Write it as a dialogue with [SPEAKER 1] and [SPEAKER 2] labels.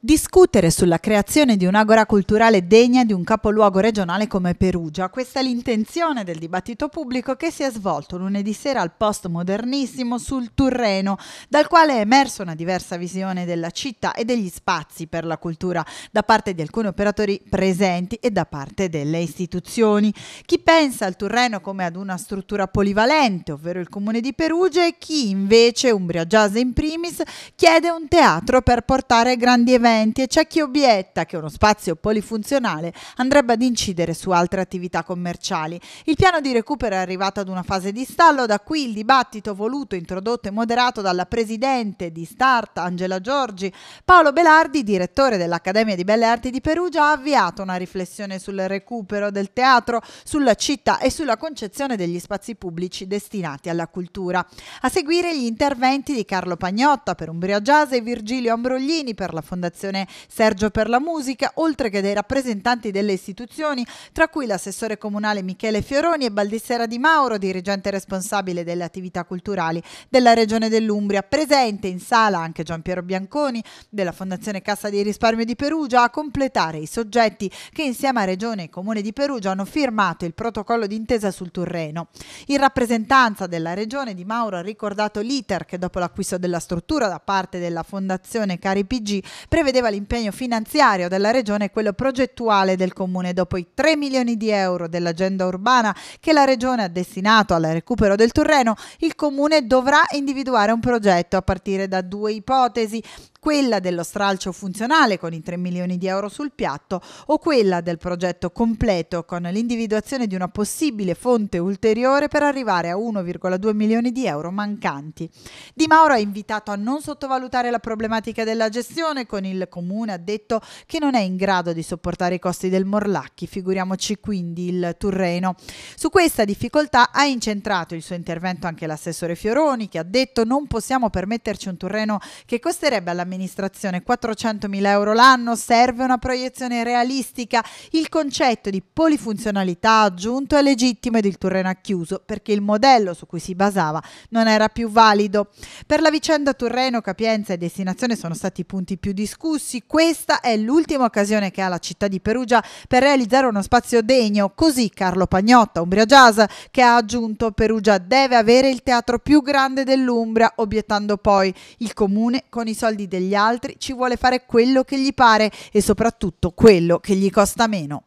[SPEAKER 1] Discutere sulla creazione di un'agora culturale degna di un capoluogo regionale come Perugia, questa è l'intenzione del dibattito pubblico che si è svolto lunedì sera al post modernissimo sul Turreno, dal quale è emersa una diversa visione della città e degli spazi per la cultura da parte di alcuni operatori presenti e da parte delle istituzioni. Chi pensa al Turreno come ad una struttura polivalente, ovvero il comune di Perugia, e chi invece, Umbria Jazz in primis, chiede un teatro per portare grandi eventi eventi e c'è chi obietta che uno spazio polifunzionale andrebbe ad incidere su altre attività commerciali. Il piano di recupero è arrivato ad una fase di stallo, da qui il dibattito voluto, introdotto e moderato dalla presidente di Start, Angela Giorgi. Paolo Belardi, direttore dell'Accademia di Belle Arti di Perugia, ha avviato una riflessione sul recupero del teatro, sulla città e sulla concezione degli spazi pubblici destinati alla cultura. A seguire gli interventi di Carlo Pagnotta per Umbria Jazz e Virgilio Ambroglini per la Fondazione Fondazione Sergio per la Musica, oltre che dei rappresentanti delle istituzioni, tra cui l'assessore comunale Michele Fioroni e Baldissera Di Mauro, dirigente responsabile delle attività culturali della Regione dell'Umbria. Presente in sala anche Gian Piero Bianconi della Fondazione Cassa di Risparmio di Perugia a completare i soggetti che insieme a Regione e Comune di Perugia hanno firmato il protocollo d'intesa sul Turreno. In rappresentanza della Regione Di Mauro ha ricordato l'iter che dopo l'acquisto della struttura da parte della Fondazione Cari PG prevede prevedeva l'impegno finanziario della Regione e quello progettuale del Comune dopo i 3 milioni di euro dell'agenda urbana che la Regione ha destinato al recupero del Torreno, il Comune dovrà individuare un progetto a partire da due ipotesi quella dello stralcio funzionale con i 3 milioni di euro sul piatto o quella del progetto completo con l'individuazione di una possibile fonte ulteriore per arrivare a 1,2 milioni di euro mancanti. Di Mauro ha invitato a non sottovalutare la problematica della gestione con il comune ha detto che non è in grado di sopportare i costi del Morlacchi, figuriamoci quindi il Turreno. Su questa difficoltà ha incentrato il suo intervento anche l'assessore Fioroni che ha detto non possiamo permetterci un Turreno che costerebbe alla amministrazione, 400.000 euro l'anno, serve una proiezione realistica, il concetto di polifunzionalità aggiunto è legittimo ed il Turreno ha chiuso perché il modello su cui si basava non era più valido. Per la vicenda Turreno, Capienza e destinazione sono stati i punti più discussi, questa è l'ultima occasione che ha la città di Perugia per realizzare uno spazio degno, così Carlo Pagnotta, Umbria Jazz, che ha aggiunto Perugia deve avere il teatro più grande dell'Umbria, obiettando poi il comune con i soldi del degli altri, ci vuole fare quello che gli pare e soprattutto quello che gli costa meno.